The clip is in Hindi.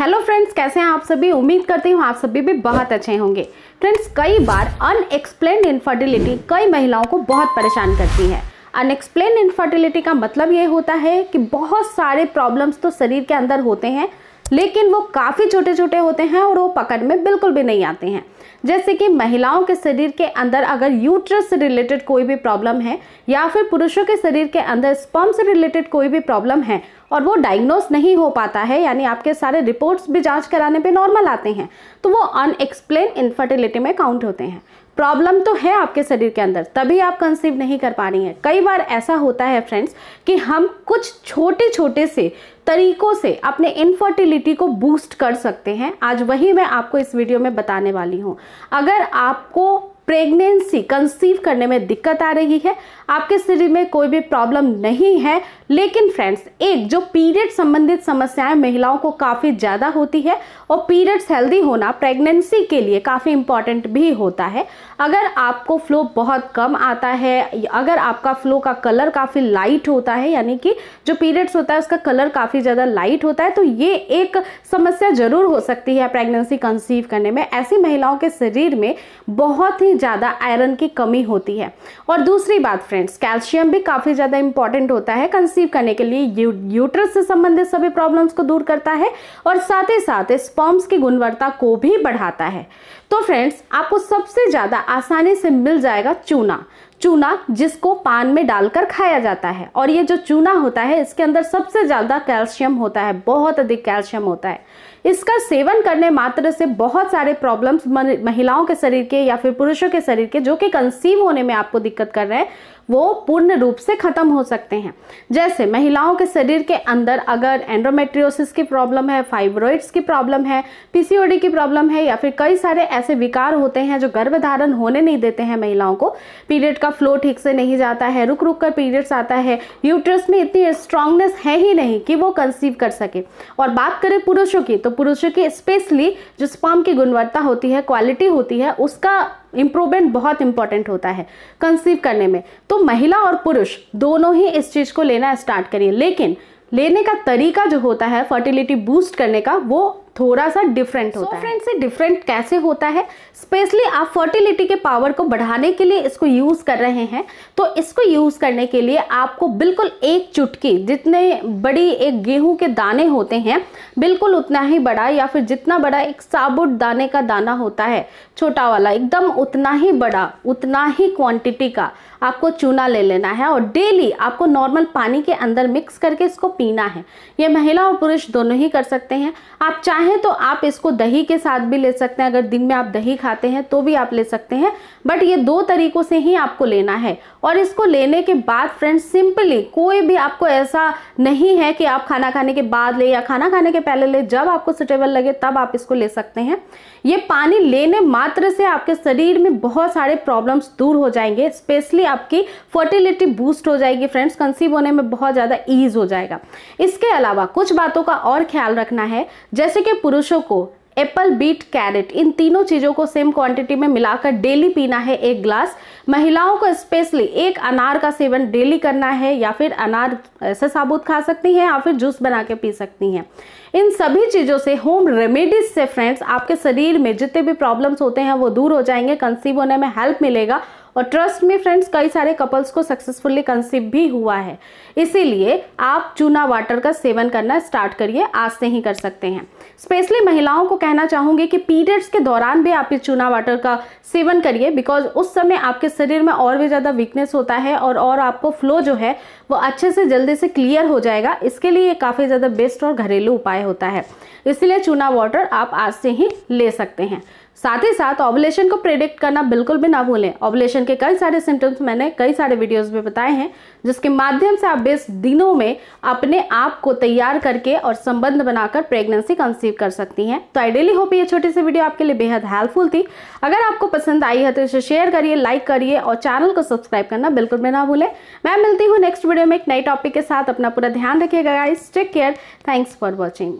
हेलो फ्रेंड्स कैसे हैं आप सभी उम्मीद करती हूँ आप सभी भी बहुत अच्छे होंगे फ्रेंड्स कई बार अनएक्सप्लेन इनफर्टिलिटी कई महिलाओं को बहुत परेशान करती है अनएक्सप्लेन इनफर्टिलिटी का मतलब ये होता है कि बहुत सारे प्रॉब्लम्स तो शरीर के अंदर होते हैं लेकिन वो काफ़ी छोटे छोटे होते हैं और वो पकड़ में बिल्कुल भी नहीं आते हैं जैसे कि महिलाओं के शरीर के अंदर अगर यूट्रस से रिलेटेड कोई भी प्रॉब्लम है या फिर पुरुषों के शरीर के अंदर स्पम से रिलेटेड कोई भी प्रॉब्लम है और वो डायग्नोस नहीं हो पाता है यानी आपके सारे रिपोर्ट्स भी जांच कराने पे नॉर्मल आते हैं तो वो अनएक्सप्लेन इन्फर्टिलिटी में काउंट होते हैं प्रॉब्लम तो है आपके शरीर के अंदर तभी आप कंसीव नहीं कर पा रही हैं कई बार ऐसा होता है फ्रेंड्स कि हम कुछ छोटे छोटे से तरीकों से अपने इनफर्टिलिटी को बूस्ट कर सकते हैं आज वही मैं आपको इस वीडियो में बताने वाली हूँ अगर आपको प्रेगनेंसी कंसीव करने में दिक्कत आ रही है आपके शरीर में कोई भी प्रॉब्लम नहीं है लेकिन फ्रेंड्स एक जो पीरियड संबंधित समस्याएं महिलाओं को काफ़ी ज़्यादा होती है और पीरियड्स हेल्दी होना प्रेगनेंसी के लिए काफ़ी इंपॉर्टेंट भी होता है अगर आपको फ्लो बहुत कम आता है अगर आपका फ्लो का कलर काफ़ी लाइट होता है यानी कि जो पीरियड्स होता है उसका कलर काफ़ी ज़्यादा लाइट होता है तो ये एक समस्या ज़रूर हो सकती है प्रेगनेंसी कंसीव करने में ऐसी महिलाओं के शरीर में बहुत ही ज़्यादा आयरन की कमी होती है और दूसरी बात फ्रेंड्स कैल्शियम भी काफ़ी ज़्यादा इंपॉर्टेंट होता है कंसीव करने के लिए यू, यूट्रस से संबंधित सभी प्रॉब्लम्स को दूर करता है और साथ ही साथ स्पॉम्स की गुणवत्ता को भी बढ़ाता है तो फ्रेंड्स आपको सबसे ज़्यादा आसानी से मिल जाएगा चूना चूना जिसको पान में डालकर खाया जाता है और ये जो चूना होता है इसके अंदर सबसे ज़्यादा कैल्शियम होता है बहुत अधिक कैल्शियम होता है इसका सेवन करने मात्र से बहुत सारे प्रॉब्लम्स महिलाओं के शरीर के या फिर पुरुषों के शरीर के जो कि कंसीव होने में आपको दिक्कत कर रहे हैं वो पूर्ण रूप से ख़त्म हो सकते हैं जैसे महिलाओं के शरीर के अंदर अगर एंड्रोमेट्रियोसिस की प्रॉब्लम है फाइब्रॉइड्स की प्रॉब्लम है पीसीओडी की प्रॉब्लम है या फिर कई सारे ऐसे विकार होते हैं जो गर्भधारण होने नहीं देते हैं महिलाओं को पीरियड का फ्लो ठीक से नहीं जाता है रुक रुक कर पीरियड्स आता है यूट्रस में इतनी स्ट्रांगनेस है ही नहीं कि वो कंसीव कर सके और बात करें पुरुषों की तो पुरुषों की स्पेशली जो स्पॉम की गुणवत्ता होती है क्वालिटी होती है उसका इम्प्रूवमेंट बहुत इंपॉर्टेंट होता है कंसीव करने में तो महिला और पुरुष दोनों ही इस चीज़ को लेना स्टार्ट करिए लेकिन लेने का तरीका जो होता है फर्टिलिटी बूस्ट करने का वो थोड़ा सा डिफरेंट होता so, है फ्रेंड्स से डिफरेंट कैसे होता है स्पेशली आप फर्टिलिटी के पावर को बढ़ाने के लिए इसको यूज़ कर रहे हैं तो इसको यूज़ करने के लिए आपको बिल्कुल एक चुटकी जितने बड़ी एक गेहूं के दाने होते हैं बिल्कुल उतना ही बड़ा या फिर जितना बड़ा एक साबुत दाने का दाना होता है छोटा वाला एकदम उतना ही बड़ा उतना ही क्वांटिटी का आपको चूना ले लेना है और डेली आपको नॉर्मल पानी के अंदर मिक्स करके इसको पीना है ये महिला और पुरुष दोनों ही कर सकते हैं आप चाहें चाहें तो आप इसको दही के साथ भी ले सकते हैं अगर दिन में आप दही खाते हैं तो भी आप ले सकते हैं बट ये दो तरीक़ों से ही आपको लेना है और इसको लेने के बाद फ्रेंड्स सिंपली कोई भी आपको ऐसा नहीं है कि आप खाना खाने के बाद ले या खाना खाने के पहले ले जब आपको सुटेबल लगे तब आप इसको ले सकते हैं ये पानी लेने मात्र से आपके शरीर में बहुत सारे प्रॉब्लम्स दूर हो जाएंगे स्पेशली आपकी फर्टिलिटी बूस्ट हो जाएगी फ्रेंड्स कंसीव होने में बहुत ज़्यादा ईज हो जाएगा इसके अलावा कुछ बातों का और ख्याल रखना है जैसे कि के पुरुषों को एप्पल बीट कैरेट इन तीनों चीज़ों को सेम क्वांटिटी में मिलाकर डेली पीना है एक ग्लास महिलाओं को स्पेशली एक अनार का सेवन डेली करना है या फिर अनार ऐसे साबुत खा सकती हैं या फिर जूस बना के पी सकती हैं इन सभी चीज़ों से होम रेमेडीज से फ्रेंड्स आपके शरीर में जितने भी प्रॉब्लम्स होते हैं वो दूर हो जाएंगे कंसीव होने में हेल्प मिलेगा और ट्रस्ट में फ्रेंड्स कई सारे कपल्स को सक्सेसफुली कंसीव भी हुआ है इसीलिए आप चूना वाटर का सेवन करना स्टार्ट करिए आज से ही कर सकते हैं स्पेशली महिलाओं को कहना चाहूँगी कि पीरियड्स के दौरान भी आप इस चूना वाटर का सेवन करिए बिकॉज उस समय आपके शरीर में और भी ज़्यादा वीकनेस होता है और और आपको फ्लो जो है वो अच्छे से जल्दी से क्लियर हो जाएगा इसके लिए ये काफ़ी ज़्यादा बेस्ट और घरेलू उपाय होता है इसलिए चूना वाटर आप आज से ही ले सकते हैं साथ ही साथ ऑबलेशन को प्रिडिक्ट करना बिल्कुल भी ना भूलें ऑबलेशन के कई सारे सिम्टम्स मैंने कई सारे वीडियोस में बताए हैं जिसके माध्यम से आप बेस दिनों में अपने आप को तैयार करके और संबंध बनाकर प्रेगनेंसी कंसीव कर सकती हैं तो आइडियली होप ये छोटी सी वीडियो आपके लिए बेहद हेल्पफुल थी अगर आपको पसंद आई है तो इसे शेयर करिए लाइक करिए और चैनल को सब्सक्राइब करना बिल्कुल भी ना भूलें मैं मिलती हूँ नेक्स्ट वीडियो में एक नए टॉपिक के साथ अपना पूरा ध्यान रखिएगा इस take care thanks for watching